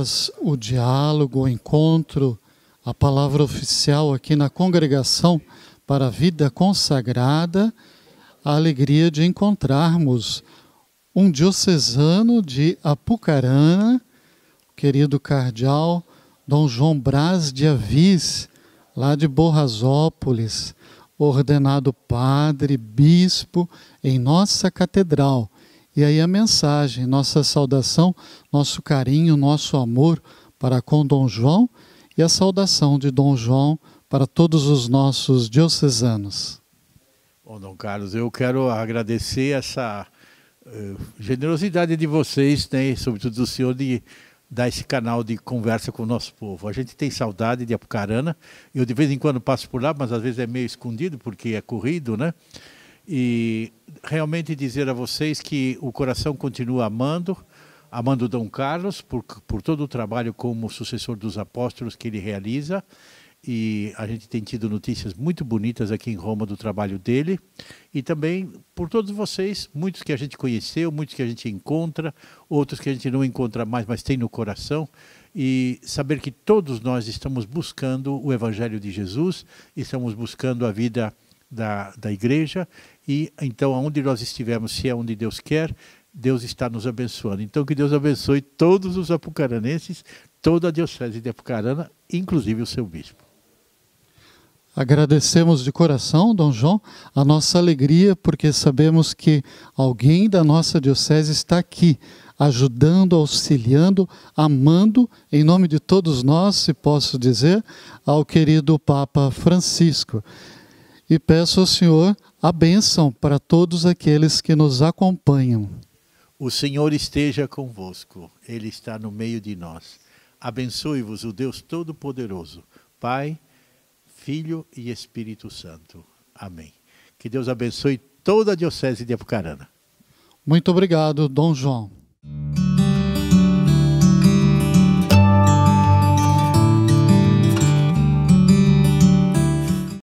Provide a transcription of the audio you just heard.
após o diálogo, o encontro, a palavra oficial aqui na congregação para a vida consagrada, a alegria de encontrarmos um diocesano de Apucarana, querido cardeal Dom João Braz de Avis, lá de Borrasópolis, ordenado padre, bispo em nossa catedral e aí a mensagem, nossa saudação, nosso carinho, nosso amor para com Dom João e a saudação de Dom João para todos os nossos diocesanos. Bom, Dom Carlos, eu quero agradecer essa uh, generosidade de vocês, né, sobretudo do senhor, de dar esse canal de conversa com o nosso povo. A gente tem saudade de Apucarana. Eu de vez em quando passo por lá, mas às vezes é meio escondido porque é corrido, né? e realmente dizer a vocês que o coração continua amando, amando Dom Carlos por, por todo o trabalho como sucessor dos apóstolos que ele realiza. E a gente tem tido notícias muito bonitas aqui em Roma do trabalho dele. E também por todos vocês, muitos que a gente conheceu, muitos que a gente encontra, outros que a gente não encontra mais, mas tem no coração e saber que todos nós estamos buscando o Evangelho de Jesus, estamos buscando a vida da, da igreja e então aonde nós estivermos, se é onde Deus quer, Deus está nos abençoando. Então que Deus abençoe todos os apucaranenses, toda a diocese de Apucarana, inclusive o seu bispo. Agradecemos de coração, Dom João, a nossa alegria, porque sabemos que alguém da nossa diocese está aqui, ajudando, auxiliando, amando, em nome de todos nós, se posso dizer, ao querido Papa Francisco e peço ao Senhor a bênção para todos aqueles que nos acompanham. O Senhor esteja convosco, Ele está no meio de nós. Abençoe-vos o Deus Todo-Poderoso, Pai, Filho e Espírito Santo. Amém. Que Deus abençoe toda a Diocese de Apucarana. Muito obrigado, Dom João.